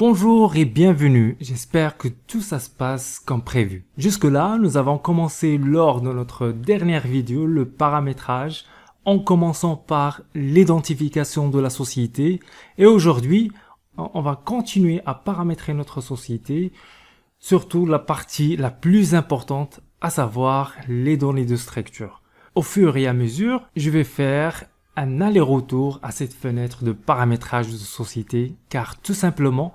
Bonjour et bienvenue, j'espère que tout ça se passe comme prévu. Jusque-là, nous avons commencé lors de notre dernière vidéo le paramétrage en commençant par l'identification de la société et aujourd'hui, on va continuer à paramétrer notre société, surtout la partie la plus importante, à savoir les données de structure. Au fur et à mesure, je vais faire un aller-retour à cette fenêtre de paramétrage de société car tout simplement,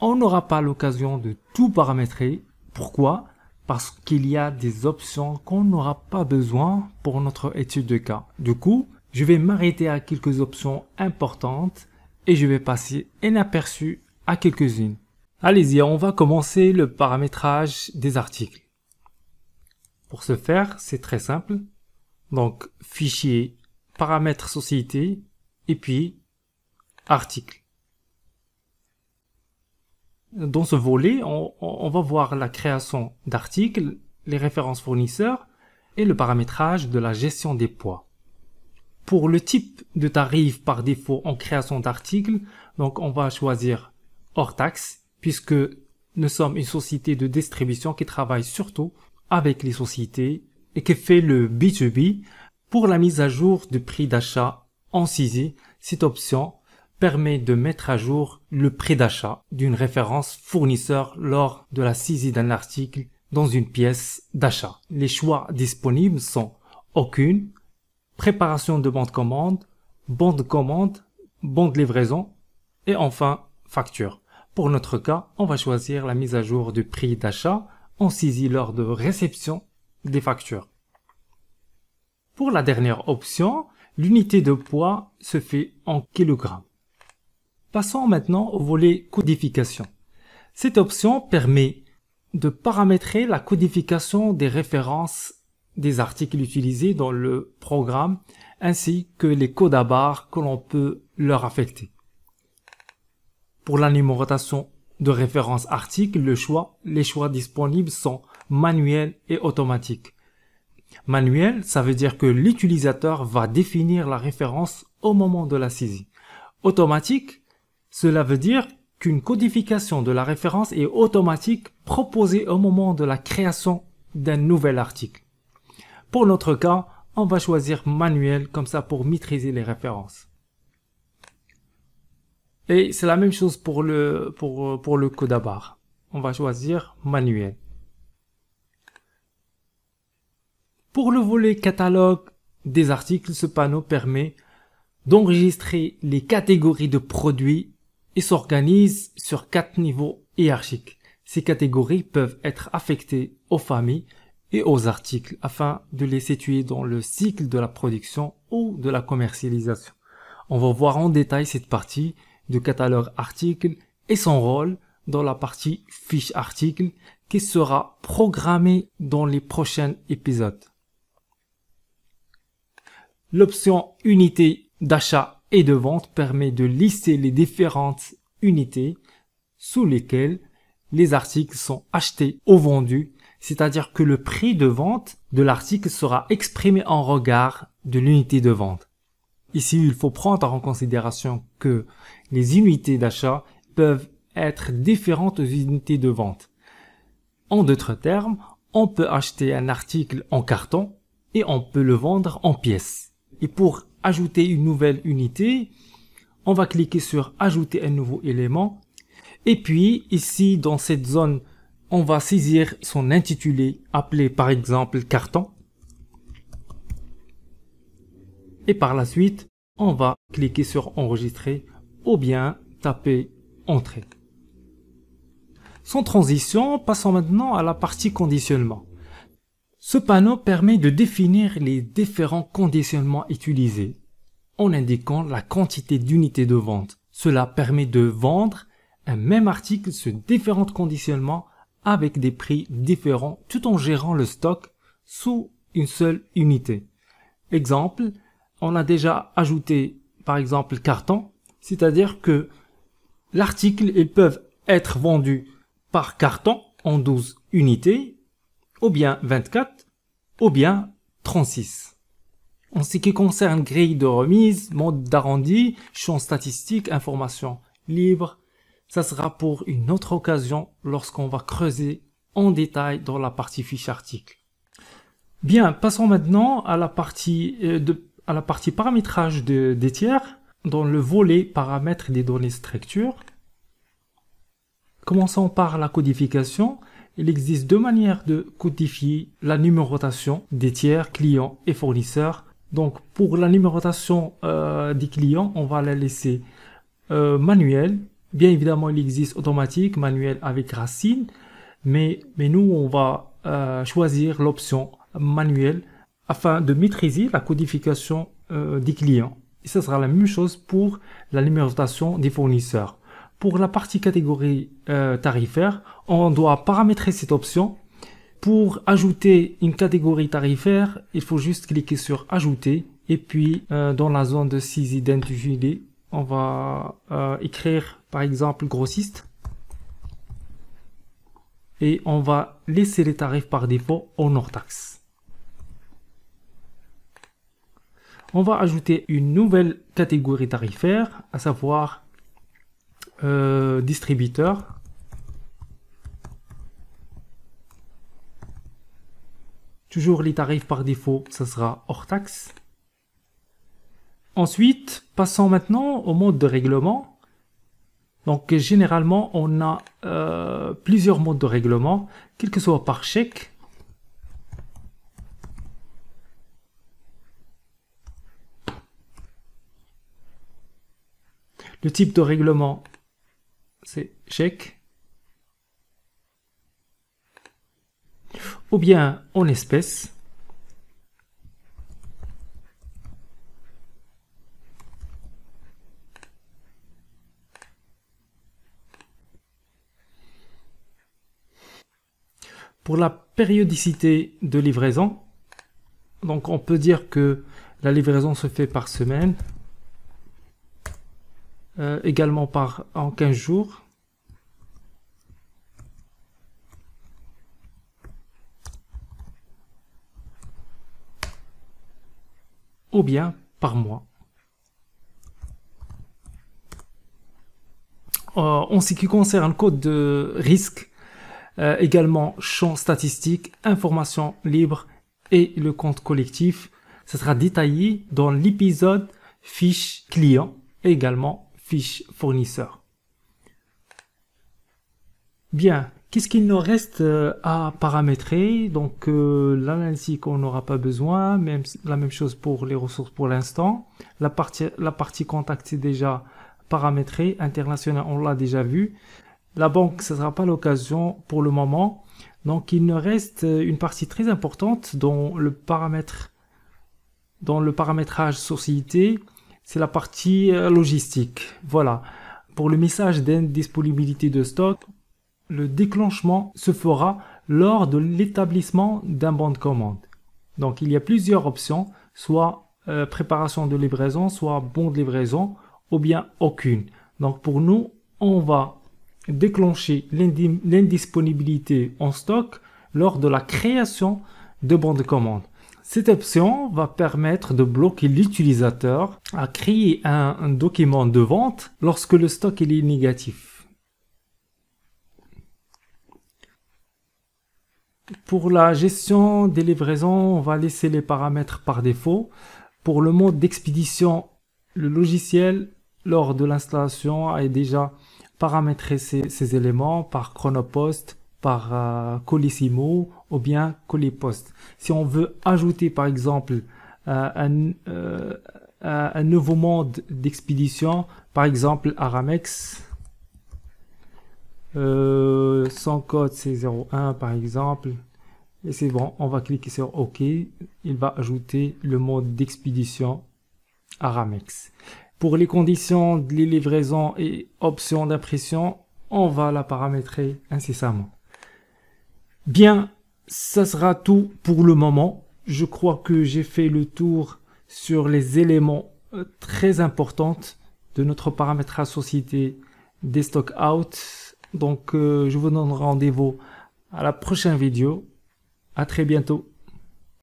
on n'aura pas l'occasion de tout paramétrer. Pourquoi Parce qu'il y a des options qu'on n'aura pas besoin pour notre étude de cas. Du coup, je vais m'arrêter à quelques options importantes et je vais passer inaperçu à quelques-unes. Allez-y, on va commencer le paramétrage des articles. Pour ce faire, c'est très simple. Donc, fichier, paramètres société, et puis, article dans ce volet, on, va voir la création d'articles, les références fournisseurs et le paramétrage de la gestion des poids. Pour le type de tarif par défaut en création d'articles, donc on va choisir hors taxe puisque nous sommes une société de distribution qui travaille surtout avec les sociétés et qui fait le B2B. Pour la mise à jour du prix d'achat en saisie, cette option permet de mettre à jour le prix d'achat d'une référence fournisseur lors de la saisie d'un article dans une pièce d'achat. Les choix disponibles sont aucune, préparation de bande commande, bande commande, bande livraison et enfin facture. Pour notre cas, on va choisir la mise à jour du prix d'achat en saisie lors de réception des factures. Pour la dernière option, l'unité de poids se fait en kilogrammes. Passons maintenant au volet codification. Cette option permet de paramétrer la codification des références des articles utilisés dans le programme ainsi que les codes à barre que l'on peut leur affecter. Pour la numérotation de référence article, le choix, les choix disponibles sont manuels et automatiques. Manuel, ça veut dire que l'utilisateur va définir la référence au moment de la saisie. Automatique, cela veut dire qu'une codification de la référence est automatique proposée au moment de la création d'un nouvel article. Pour notre cas, on va choisir manuel comme ça pour maîtriser les références. Et c'est la même chose pour le, pour, pour le code barre. On va choisir manuel. Pour le volet catalogue des articles, ce panneau permet d'enregistrer les catégories de produits et s'organisent sur quatre niveaux hiérarchiques. Ces catégories peuvent être affectées aux familles et aux articles afin de les situer dans le cycle de la production ou de la commercialisation. On va voir en détail cette partie du catalogue article et son rôle dans la partie fiche article qui sera programmée dans les prochains épisodes. L'option unité d'achat et de vente permet de lister les différentes unités sous lesquelles les articles sont achetés ou vendus, c'est-à-dire que le prix de vente de l'article sera exprimé en regard de l'unité de vente. Ici, il faut prendre en considération que les unités d'achat peuvent être différentes aux unités de vente. En d'autres termes, on peut acheter un article en carton et on peut le vendre en pièces. Et pour ajouter une nouvelle unité. On va cliquer sur ajouter un nouveau élément. Et puis ici dans cette zone, on va saisir son intitulé appelé par exemple carton. Et par la suite, on va cliquer sur enregistrer ou bien taper entrée. Sans transition, passons maintenant à la partie conditionnement. Ce panneau permet de définir les différents conditionnements utilisés en indiquant la quantité d'unités de vente. Cela permet de vendre un même article sous différents conditionnements avec des prix différents tout en gérant le stock sous une seule unité. Exemple, on a déjà ajouté par exemple carton, c'est-à-dire que l'article, ils peuvent être vendus par carton en 12 unités ou bien 24 ou bien 36. En ce qui concerne grille de remise, mode d'arrondi, champs statistiques, information libre, ça sera pour une autre occasion lorsqu'on va creuser en détail dans la partie fiche article. Bien, passons maintenant à la partie, euh, à la partie paramétrage des tiers dans le volet paramètres des données structure. Commençons par la codification il existe deux manières de codifier la numérotation des tiers, clients et fournisseurs. Donc pour la numérotation euh, des clients, on va la laisser euh, manuelle. Bien évidemment, il existe automatique, manuel avec racine, mais, mais nous, on va euh, choisir l'option manuelle afin de maîtriser la codification euh, des clients. Et ce sera la même chose pour la numérotation des fournisseurs pour la partie catégorie euh, tarifaire, on doit paramétrer cette option. Pour ajouter une catégorie tarifaire, il faut juste cliquer sur Ajouter et puis euh, dans la zone de 6 identifiés, on va euh, écrire par exemple grossiste et on va laisser les tarifs par défaut au hors On va ajouter une nouvelle catégorie tarifaire, à savoir euh, distributeur. Toujours les tarifs par défaut, ça sera hors taxe. Ensuite, passons maintenant au mode de règlement. Donc généralement, on a euh, plusieurs modes de règlement, quel que soit par chèque. Le type de règlement c'est chèque. Ou bien en espèces. Pour la périodicité de livraison, donc on peut dire que la livraison se fait par semaine. Euh, également par en 15 jours. ou bien par mois. Euh, en ce qui concerne le code de risque, euh, également champ statistique, information libre et le compte collectif, ce sera détaillé dans l'épisode fiche client également fiche fournisseur. Bien, qu'est-ce qu'il nous reste euh, à paramétrer Donc euh, l'analyse qu'on n'aura pas besoin, même, la même chose pour les ressources pour l'instant. La partie, la partie contact déjà paramétré, international on l'a déjà vu. La banque ce ne sera pas l'occasion pour le moment. Donc il nous reste euh, une partie très importante dont le paramètre dans le paramétrage société c'est la partie euh, logistique. Voilà. Pour le message d'indisponibilité de stock, le déclenchement se fera lors de l'établissement d'un bon de commande. Donc il y a plusieurs options, soit euh, préparation de livraison, soit bon de livraison, ou bien aucune. Donc pour nous, on va déclencher l'indisponibilité en stock lors de la création de bon de commande. Cette option va permettre de bloquer l'utilisateur à créer un, document de vente lorsque le stock est négatif. Pour la gestion des livraisons, on va laisser les paramètres par défaut. Pour le mode d'expédition, le logiciel lors de l'installation a déjà paramétré ces, ces éléments par Chronopost, par euh, Colissimo ou bien Colipost. Si on veut ajouter par exemple euh, euh, un, nouveau mode d'expédition, par exemple Aramex, euh, son code c'est 01 par exemple et c'est bon on va cliquer sur ok il va ajouter le mode d'expédition Aramex pour les conditions de livraison et options d'impression on va la paramétrer incessamment Bien, ça sera tout pour le moment. Je crois que j'ai fait le tour sur les éléments euh, très importants de notre paramètre société des stock out. Donc, euh, je vous donne rendez-vous à la prochaine vidéo. À très bientôt.